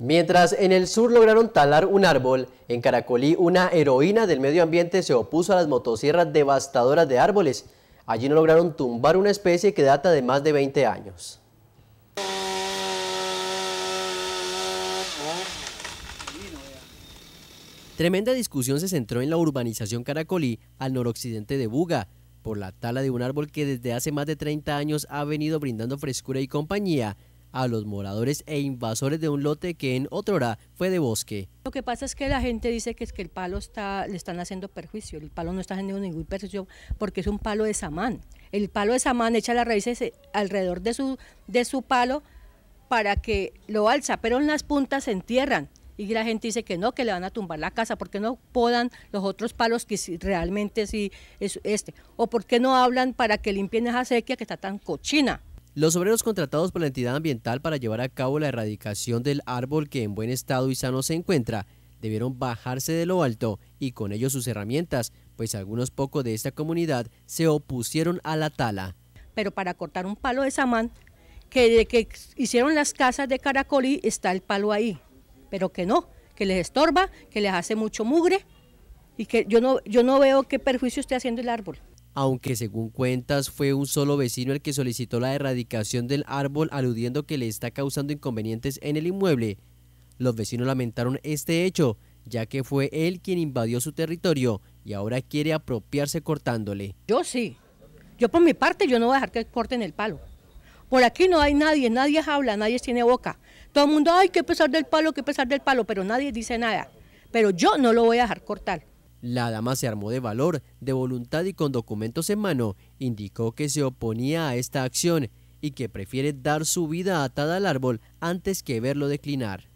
Mientras en el sur lograron talar un árbol, en Caracolí una heroína del medio ambiente se opuso a las motosierras devastadoras de árboles. Allí no lograron tumbar una especie que data de más de 20 años. Tremenda discusión se centró en la urbanización Caracolí al noroccidente de Buga, por la tala de un árbol que desde hace más de 30 años ha venido brindando frescura y compañía a los moradores e invasores de un lote que en hora fue de bosque. Lo que pasa es que la gente dice que es que el palo está, le están haciendo perjuicio, el palo no está haciendo ningún perjuicio porque es un palo de samán. El palo de samán echa las raíces eh, alrededor de su, de su palo para que lo alza, pero en las puntas se entierran y la gente dice que no, que le van a tumbar la casa, porque no podan los otros palos que si realmente sí es este, o por qué no hablan para que limpien esa sequía que está tan cochina. Los obreros contratados por la entidad ambiental para llevar a cabo la erradicación del árbol que en buen estado y sano se encuentra debieron bajarse de lo alto y con ello sus herramientas, pues algunos pocos de esta comunidad se opusieron a la tala. Pero para cortar un palo de samán, que de que hicieron las casas de Caracolí está el palo ahí, pero que no, que les estorba, que les hace mucho mugre y que yo no, yo no veo qué perjuicio esté haciendo el árbol aunque según cuentas fue un solo vecino el que solicitó la erradicación del árbol aludiendo que le está causando inconvenientes en el inmueble. Los vecinos lamentaron este hecho, ya que fue él quien invadió su territorio y ahora quiere apropiarse cortándole. Yo sí, yo por mi parte yo no voy a dejar que corten el palo. Por aquí no hay nadie, nadie habla, nadie tiene boca. Todo el mundo, ay, qué pesar del palo, qué pesar del palo, pero nadie dice nada. Pero yo no lo voy a dejar cortar. La dama se armó de valor, de voluntad y con documentos en mano, indicó que se oponía a esta acción y que prefiere dar su vida atada al árbol antes que verlo declinar.